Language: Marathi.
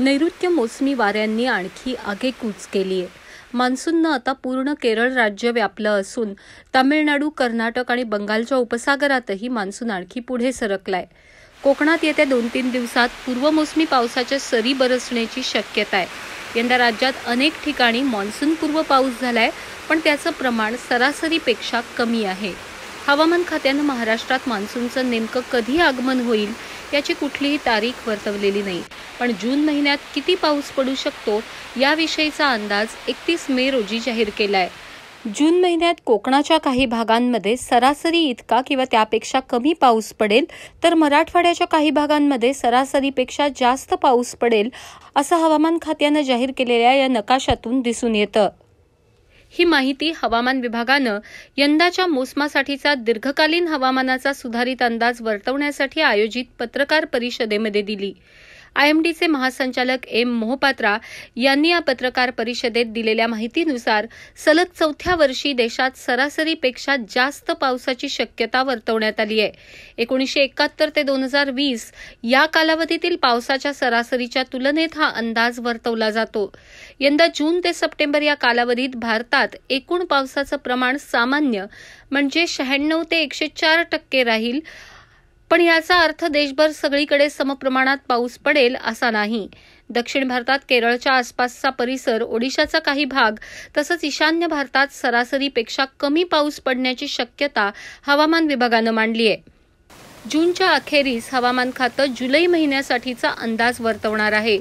नैऋत्य मोसमी वाऱ्यांनी आणखी आगेकूच केली आहे मान्सूननं आता पूर्ण केरळ राज्य व्यापलं असून तामिळनाडू कर्नाटक आणि बंगालच्या उपसागरातही मान्सून आणखी पुढे सरकलाय कोकणात येत्या दोन तीन दिवसात पूर्वमोसमी पावसाच्या सरी बरसण्याची शक्यता आहे यंदा राज्यात अनेक ठिकाणी मान्सूनपूर्व पाऊस झालाय पण त्याचं प्रमाण सरासरीपेक्षा कमी आहे हवामान खात्यानं महाराष्ट्रात मान्सूनचं नेमकं कधी आगमन होईल याची कुठलीही तारीख वर्तवलेली नाही पण जून महिन्यात किती पाऊस पडू शकतो याविषयीचा अंदाज एकतीस मे रोजी जाहीर केला आहे जून महिन्यात कोकणाच्या काही भागांमध्ये सरासरी इतका किंवा त्यापेक्षा कमी पाऊस पडेल तर मराठवाड्याच्या काही भागांमध्ये सरासरीपेक्षा जास्त पाऊस पडेल असं हवामान खात्यानं जाहीर केलेल्या या नकाशातून दिसून येतं ही माहिती हवामान विभागानं यंदाच्या मोसमासाठीचा दीर्घकालीन हवामानाचा सुधारित अंदाज वर्तवण्यासाठी आयोजित पत्रकार परिषदेमध्ये दिली आयएमडीचे महासंचालक एम मोहपात्रा यांनी या पत्रकार परिषदेत दिलेल्या माहितीनुसार सलग चौथ्या वर्षी देशात सरासरीपेक्षा जास्त पावसाची शक्यता वर्तवण्यात आली आहे एकोणीशे एकाहत्तर ते दोन हजार वीस या कालावधीतील पावसाच्या सरासरीच्या तुलनेत हा अंदाज वर्तवला जातो यंदा जून ते सप्टेंबर या कालावधीत भारतात एकूण पावसाचं प्रमाण सामान्य म्हणजे शहाण्णव ते एकशे चार टक्के राहील पण याचा अर्थ देशभर सगळीकडे समप्रमाणात पाऊस पडेल असा नाही दक्षिण भारतात केरळच्या आसपासचा परिसर ओडिशाचा काही भाग तसंच ईशान्य भारतात सरासरीपेक्षा कमी पाऊस पडण्याची शक्यता हवामान विभागानं मांडली आहे जूनच्या अखेरीस हवामान खातं जुलै महिन्यासाठीचा अंदाज वर्तवणार आहे